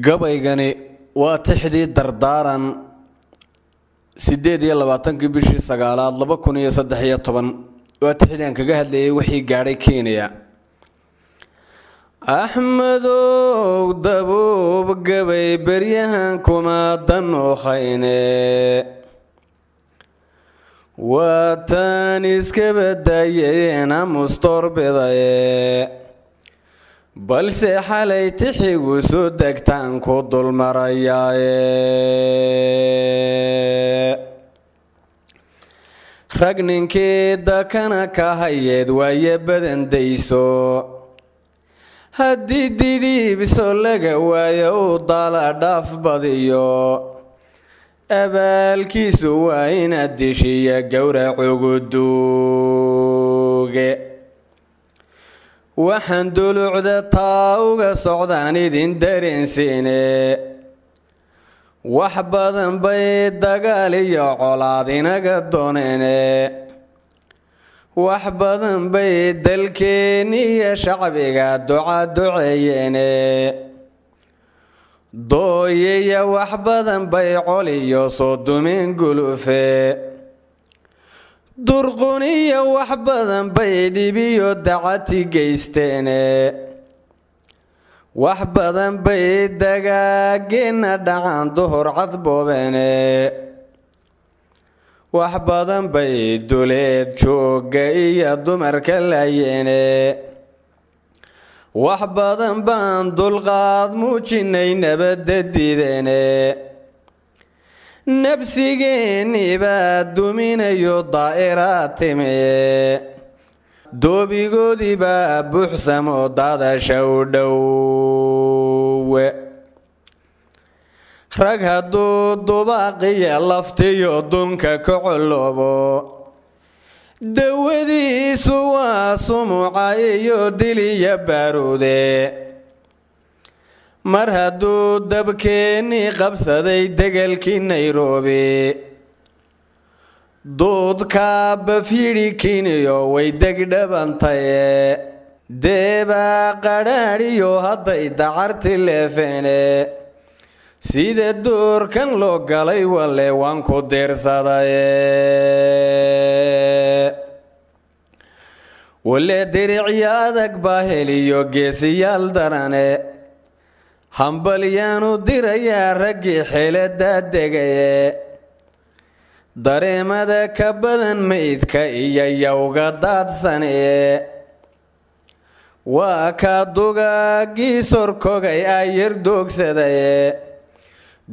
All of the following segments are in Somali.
gabaygani waa tixdii dardaaran siddeed iyo labaatankii bishii sagaalaad laba kun iyo saddex iyo toban waa tixdii aan kaga hadlayay wixii gaadhay kenya axmedow dabuub gabay beryahan kuma dan waataan iska badayeen amustorbidaye balse xalay tixigu tixigisu degtaan ku dulmarayaaye rag ninkii dakana ka hayeed waaye badan dayso haddii didiibso laga waayo uu daala dhaaf badiyo abaalkiisu waa inaad dishiya gowrac ugu duuge waxaan dulucda taa uga socdaan idin dareensiine wax badan bay dagaal iyo colaad inaga dooneene wax badan bay dalkeeniyo shacbiga duca duceeyeene dooyaya wax badan bay col iyo soo dumeen gulufe durquniyo wax badan bay dhibiyo dacati geysteene wax badan bay dagaageenna dhacaan duhur cadboobeene wax badan bay duleed joogga iyo dumarka laayeene wax badan baan dulqaad muujinay nabadda diideene nabsigeennii duminayo daa'ira time doobigoodii buuxsamo dadasha u dhow rag hadduu dubaaqiya laftiyo dunka ka coloobo dawadiisu waa sumuca iyo diliya baaruude mar hadduu dabkeennii qabsaday degalkii nairobi duudkaabafidhi kiniyo way degdhabantaye deebaa qadhaadhiyo hadday dacarti leefeene sida duurkan loo galay wale waan ku diirsadaye wale diricyo adag baa heliyo geesiyaal darane hambalyaanu dirayaa raggii xeeladaa degaye dareemada ka badan meydka iyo yowga daadsane waa ka dugaagii sorkogay ayar doogsadaye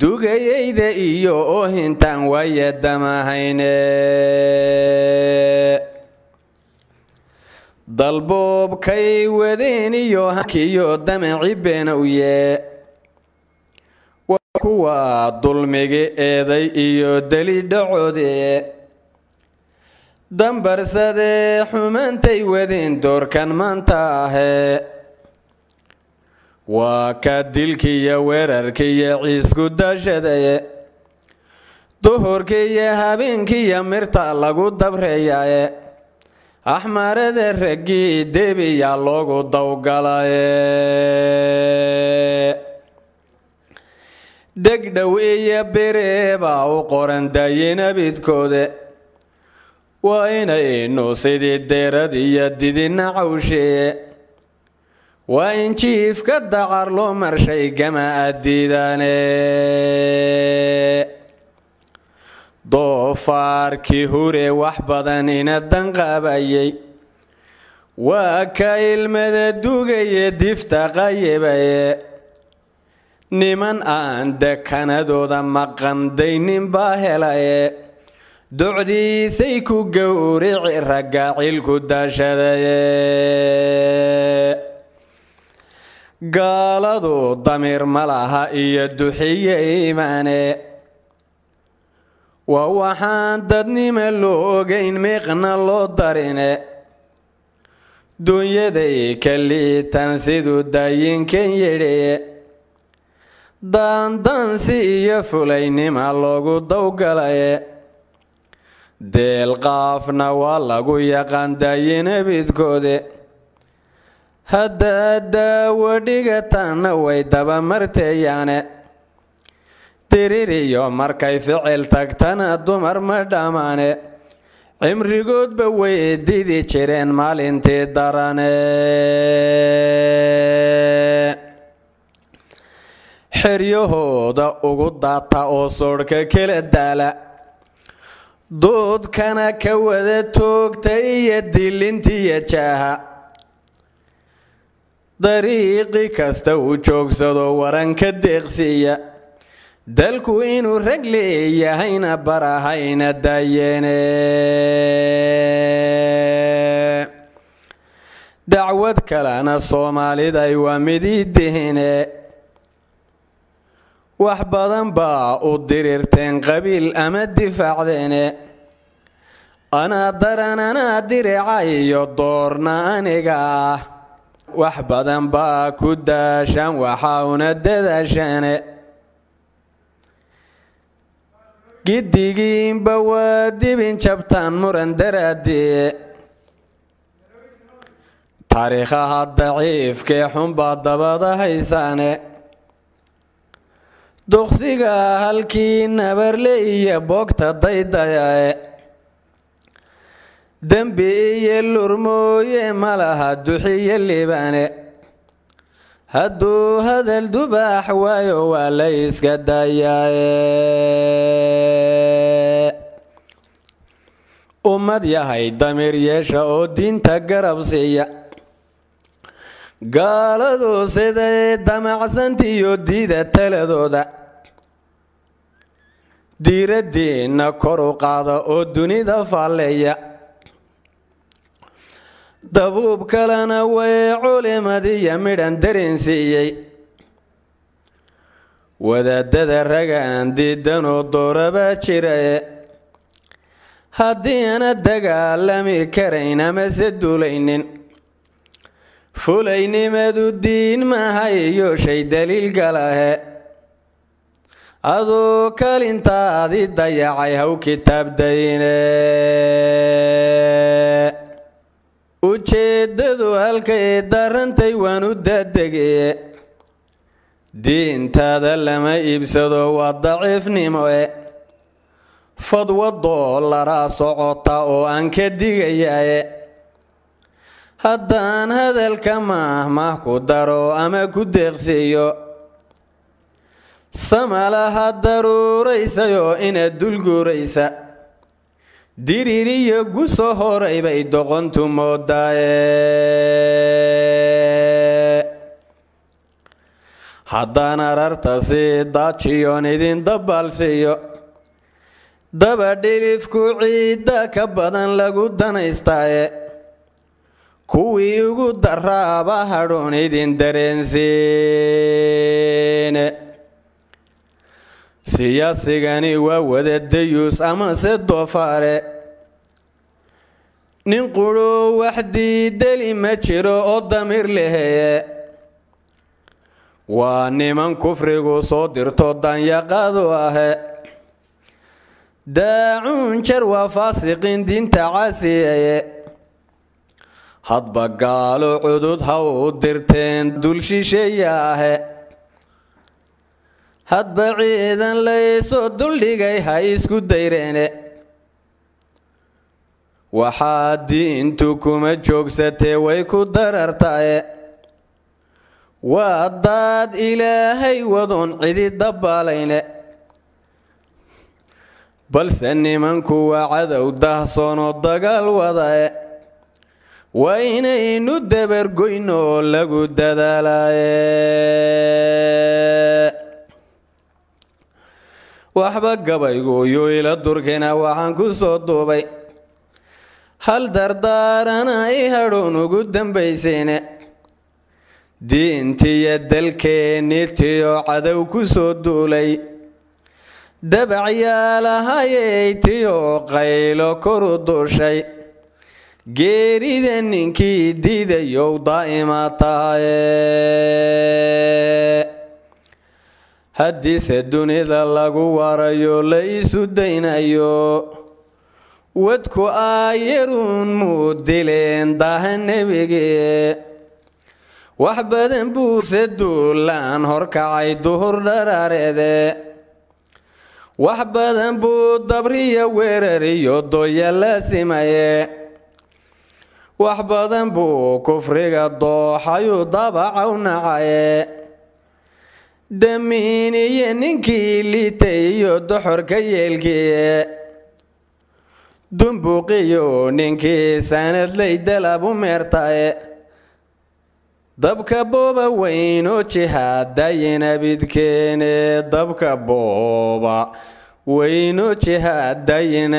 dugayayda iyo oohintaan waaya damahayne dalboobkay wadeeniyo hankiyo damaci beena u yee kuwa dulmigi eeday iyo deli dhacoodee dambarsadee xumantay wadeen doorkan maanta ahee waa ka dilkiiyo weerarkiiyo ciisku dashadaye duhurkiiyo habeenkiiyo mirta lagu dabreeyaye axmarada ragii debiya loogu dawgalaye degdhow iyo bireebaa u qoran dayina waa inaynu sidii deerad iyo didina cawsheeye waa in jiifka dacar loo marshay gama adiidaane doofaarki hure wax badan ina danqaabayay waa ka ilmada dugaye difta qayibaye niman aan dekanadooda maqandaynin baa helaye ducdiisay ku gowrici ragga cilku daashadaye gaaladu damir ma laha iyo duxiye imaane waa waxaan dadnima la ogayn miiqna loo darine dunyaday ka liitan siduu daayinkan yidhi daandansi iyo fulaynima loogu dowgalaye deelqaafna waa lagu yaqaan daayinabidkoode hadda daawo dhigatanna way dabamarteeyaane tiririyo markay ficil tagtana dumar ma dhammaane cimrigoodba way didi jireen maalintii darane xeryahooda ugu daata oo soodhka kala daala duudkana ka wada toogta iyo dilintiiyo jaaha dariiqi kasta uu joogsado waranka deeqsiiya dalku inuu rag leeyahayna barahayna dayeene dacwad kalena soomaaliday waa midii dihine wax badan baa u dirirteen qabiil ama difaacdeene anaa daran anaa dirica iyo doorna aniga ah wax badan baa ku daashan waxaa una dadaashaane giddigiinba waa dibin jabtaan muran daraadee taariikhaha daciifkee xunbaa dabada haysaane duqsigaa halkii nabarle iyo boogta daydayae dembi iyo lurmooye ma laha duxiyo liibaane hadduu hadal dubaax waayo waa la iska dayaaye ummad yahay damiir yeesha oo diinta garab siiya gaaladu siday damacsanta iyo diida taladooda diiraddiinna kor u qaada oo dunida faalleeya dabuub kalena way culimad iyo midhan darinsiiyey wadaadada raga aan diidanoo dooraba jirae haddiiana dagaalami karayn amase duulaynin fulaynimadu diin mahay iyo shay daliil galahe aduu kalintaadi dayacay haw kitaab dayne ujeeddadu halkay darantay u dadege diintaada lama iibsado waa daciifnimo e fadwa doolaraa socota oo aan ka digayae haddaan hadalka maahmah ku daro ama ku deeqsiiyo samalaha daruuraysayoo inaad dulguuraysa diririyo guso horayba doqontu moodaaye haddaan arartasi daajiyoon idin dabaalsiiyo dabadhilifku ciidda ka badan lagu danaystaaye kuwii ugu daraaba hadhuun idin dareensiine siyaasigani waa wada dayuus amase doofaare nin quruu waxdii deli ma jiro oo damir leheye waa niman kufrigu soo dirto danyaqadu ahe daacuun jar waa faasiqiin diinta caasiyeye hadba gaalo cudud ha u dirteen dulshisheeya ahe hadba ciidan layso duldhigay ha isku dayreene waxaad diintu kuma joogsatee way ku darartaye waa daad ilaahay wadoon cidi dabbaalayne balse nimanku waa cadow dahsoonoo dagaal wadae waa inaynu dabargoyno oo lagu dadaalaye waxba gabaygooyo ila durkina waxaan ku soo duubay hal dardaarana i hadhown ugu dambaysayne diintiyo dalkeenni tiyo cadow ku soo duulay dabacyaalahaye tiyo qaylo koru duushay geerida ninkii diidayow daa'ima tahaye haddiise dunida lagu warayo la isu daynayo wadku aayaruun muu dileen daha nebige wax badan buuse duulaan horkacay duhur dharaareede wax badan buu dabriya weerariyo doya la simaye wax badan buu kufriga dooxayu dabacaw nacaye damiiniye ninkii liitay iyo doxorka yeelkii dumbuqiyo ninkii sanadlay dalabu meertae dabka booba weyno jihaadayinabidkeene dabka booba weyno jihaadayin